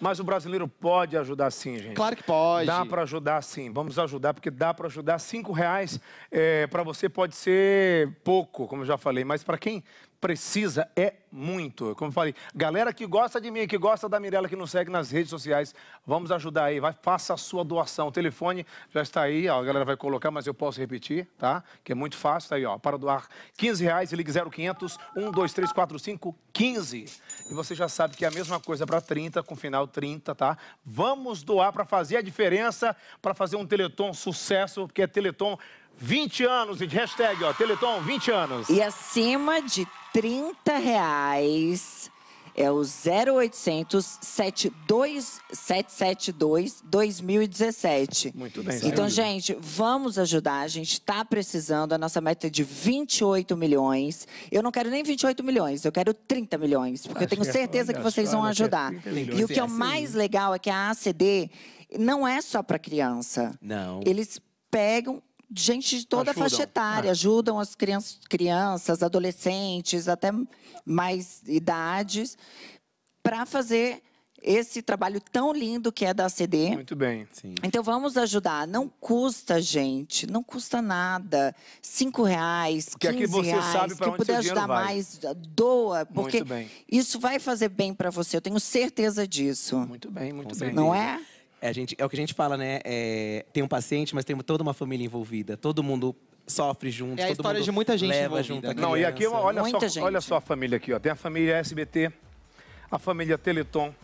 Mas o brasileiro pode ajudar sim, gente. Claro que pode. Dá para ajudar sim. Vamos ajudar, porque dá para ajudar. Cinco reais é, eh, para você pode ser pouco, como eu já falei. Mas para quem precisa é muito. Como eu falei, galera que gosta de mim, que gosta da Mirella, que nos segue nas redes sociais, vamos ajudar aí, vai, faça a sua doação. O telefone já está aí, ó, a galera vai colocar, mas eu posso repetir, tá? Que é muito fácil, tá aí, ó, para doar 15 reais, ligue 0500 12345 15. E você já sabe que é a mesma coisa para 30, com final 30, tá? Vamos doar para fazer a diferença, para fazer um Teleton sucesso, porque é Teleton 20 anos, de hashtag, ó, Teleton 20 anos. E acima de 30 reais. É o 0800 72 772 2017. Muito bem. Então, gente, vamos ajudar. A gente está precisando. A nossa meta é de 28 milhões. Eu não quero nem 28 milhões, eu quero 30 milhões. Porque eu tenho é certeza que vocês vão ajudar. E o que é o é mais legal é que a ACD não é só para criança. Não. Eles pegam gente de toda ajudam, a faixa etária, é. ajudam as crianças, crianças, adolescentes, até mais idades, para fazer esse trabalho tão lindo que é da CD. Muito bem. Sim. Então vamos ajudar. Não custa, gente. Não custa nada. Cinco reais, quinze você reais. Sabe quem puder ajudar vai. mais, doa. Porque isso vai fazer bem para você. Eu tenho certeza disso. Muito bem, muito Com bem. Certeza. Não é? É, gente, é o que a gente fala, né? É, tem um paciente, mas tem toda uma família envolvida. Todo mundo sofre junto. É a história de muita gente leva junto. A né? Não, e aqui, olha muita só, gente. olha só a família aqui. Ó. Tem a família SBT, a família Teleton,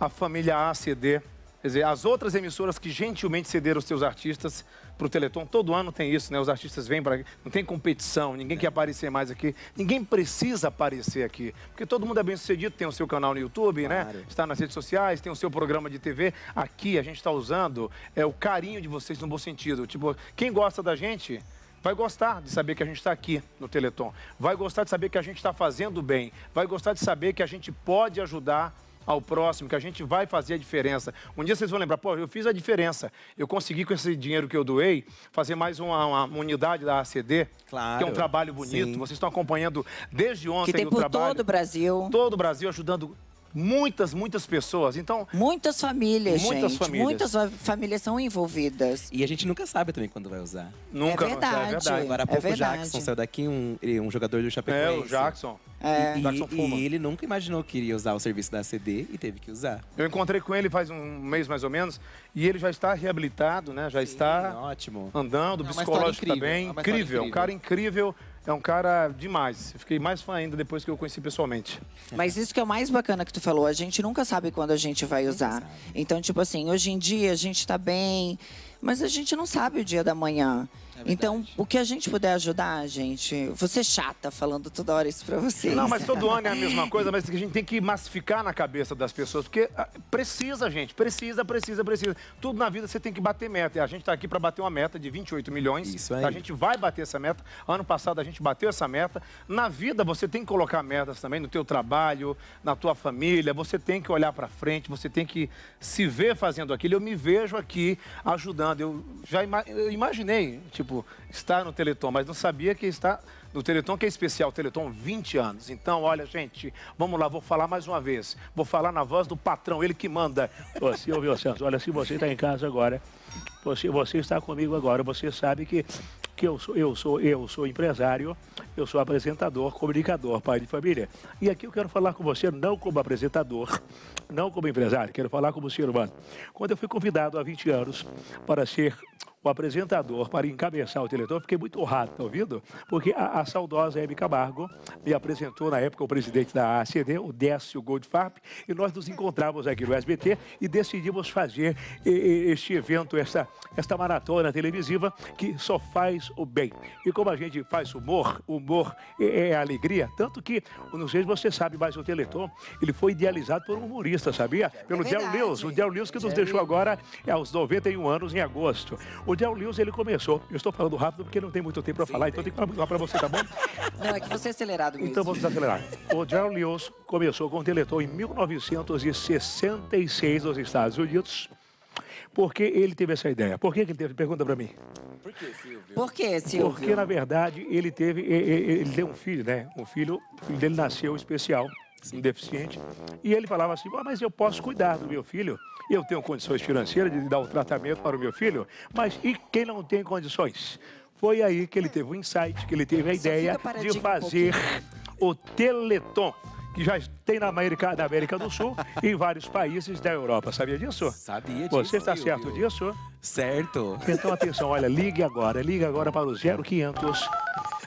a família ACD, Quer dizer, as outras emissoras que gentilmente cederam os seus artistas para o Teleton, todo ano tem isso, né? Os artistas vêm para não tem competição, ninguém é. quer aparecer mais aqui, ninguém precisa aparecer aqui, porque todo mundo é bem sucedido, tem o seu canal no YouTube, né? claro. né? Está nas redes sociais, tem o seu programa de TV. Aqui a gente está usando é o carinho de vocês no bom sentido. Tipo, quem gosta da gente vai gostar de saber que a gente está aqui no Teleton, vai gostar de saber que a gente está fazendo bem, vai gostar de saber que a gente pode ajudar ao próximo, que a gente vai fazer a diferença. Um dia vocês vão lembrar, pô, eu fiz a diferença. Eu consegui com esse dinheiro que eu doei fazer mais uma, uma unidade da ACD, claro, que é um trabalho bonito. Sim. Vocês estão acompanhando desde ontem que tem o por trabalho. todo o Brasil. Todo o Brasil ajudando muitas, muitas pessoas. Então. Muitas famílias, muitas gente. Famílias. Muitas famílias são envolvidas. E a gente nunca sabe também quando vai usar. Nunca. É verdade. É verdade. Agora há é pouco é o Jackson saiu daqui, um, um jogador do Chapecoense. É, o Jackson. É. E, Jackson Fuma. e ele nunca imaginou que iria usar o serviço da CD e teve que usar. Eu encontrei com ele faz um mês mais ou menos e ele já está reabilitado, né? Já Sim, está ótimo. andando, Não, é psicológico também. Tá incrível, é um cara incrível é um cara demais. Eu fiquei mais fã ainda depois que eu conheci pessoalmente. Mas isso que é o mais bacana que tu falou, a gente nunca sabe quando a gente vai usar. Então, tipo assim, hoje em dia a gente tá bem, mas a gente não sabe o dia da manhã. É então, o que a gente puder ajudar, gente. Você é chata falando toda hora isso pra vocês. Não, mas todo ano é a mesma coisa, mas a gente tem que massificar na cabeça das pessoas, porque ah, precisa, gente. Precisa, precisa, precisa. Tudo na vida você tem que bater meta. E a gente tá aqui pra bater uma meta de 28 milhões. Isso aí. A gente vai bater essa meta. Ano passado a gente bateu essa meta. Na vida você tem que colocar metas também no teu trabalho, na tua família. Você tem que olhar pra frente, você tem que se ver fazendo aquilo. Eu me vejo aqui ajudando. Eu já ima eu imaginei, tipo, tipo, está no Teleton, mas não sabia que está no Teleton, que é especial, Teleton 20 anos. Então, olha, gente, vamos lá, vou falar mais uma vez. Vou falar na voz do patrão, ele que manda. Você ouviu, Santos? Olha, se você está em casa agora, você, você está comigo agora, você sabe que que eu sou, eu sou, eu sou empresário, eu sou apresentador, comunicador, pai de família. E aqui eu quero falar com você não como apresentador, não como empresário, quero falar como ser humano. Quando eu fui convidado há 20 anos para ser o apresentador para encabeçar o Teleton, fiquei muito honrado, tá ouvindo? Porque a, a saudosa Hebe Camargo me apresentou na época o presidente da ACD, o Décio Goldfarb, e nós nos encontramos aqui no SBT e decidimos fazer este evento, esta, esta maratona televisiva que só faz o bem. E como a gente faz humor, humor é, é alegria, tanto que, não sei se você sabe, mas o Teleton, ele foi idealizado por um humorista, sabia? Pelo é Del News, o Del News que nos deixou agora é aos 91 anos em agosto. O o Del Lewis, ele começou. Eu estou falando rápido porque não tem muito tempo para falar, então tem que falar para você, tá bom? Não, é que você é acelerado mesmo. Então vamos acelerar. O Del Lewis começou com o Teleton em 1966 nos Estados Unidos. Por que ele teve essa ideia? Por que, ele teve? Pergunta para mim. Por que, Silvio? Por que, Silvio? Porque, na verdade, ele teve, ele, ele, ele, deu um filho, né? Um filho, o filho dele nasceu especial um assim, deficiente, e ele falava assim: ah, mas eu posso cuidar do meu filho, eu tenho condições financeiras de dar o um tratamento para o meu filho, mas e quem não tem condições? Foi aí que ele teve o um insight, que ele teve a ideia de fazer um o Teleton que já tem na América, na América do Sul e em vários países da Europa. Sabia disso? Sabia disso. Você está certo viu? disso? Certo. Então, atenção, olha, ligue agora, ligue agora para o 0500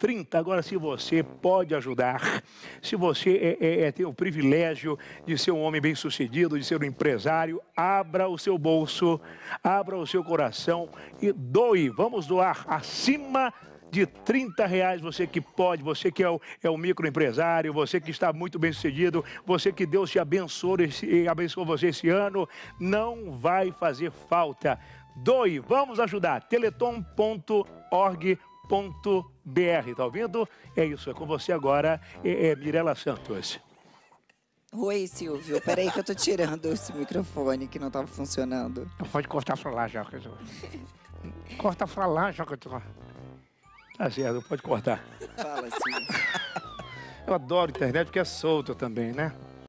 30. Agora, se você pode ajudar, se você é, é, é, tem o privilégio de ser um homem bem-sucedido, de ser um empresário, abra o seu bolso, abra o seu coração e doe. Vamos doar acima de 30 reais, você que pode, você que é o, é o microempresário, você que está muito bem sucedido, você que Deus te abençoou, e abençoou você esse ano, não vai fazer falta. Doe, vamos ajudar, Teletom.org br Tá ouvindo? É isso, é com você agora, é, é Mirela Santos. Oi, Silvio. Peraí que eu tô tirando esse microfone que não tava funcionando. Pode cortar pra lá já. Corta pra lá já Tá certo, pode cortar. Fala, Silvio. Eu adoro internet porque é solto também, né?